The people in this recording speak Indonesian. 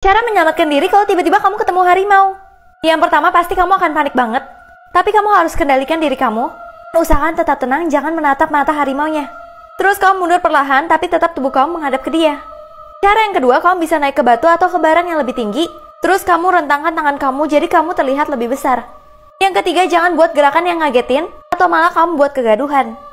Cara menyelamatkan diri kalau tiba-tiba kamu ketemu harimau. Yang pertama pasti kamu akan panik banget, tapi kamu harus kendalikan diri kamu. Usahakan tetap tenang, jangan menatap mata harimaunya. Terus kamu mundur perlahan, tapi tetap tubuh kamu menghadap ke dia. Cara yang kedua, kamu bisa naik ke batu atau ke barang yang lebih tinggi, terus kamu rentangkan tangan kamu jadi kamu terlihat lebih besar. Yang ketiga, jangan buat gerakan yang ngagetin, atau malah kamu buat kegaduhan.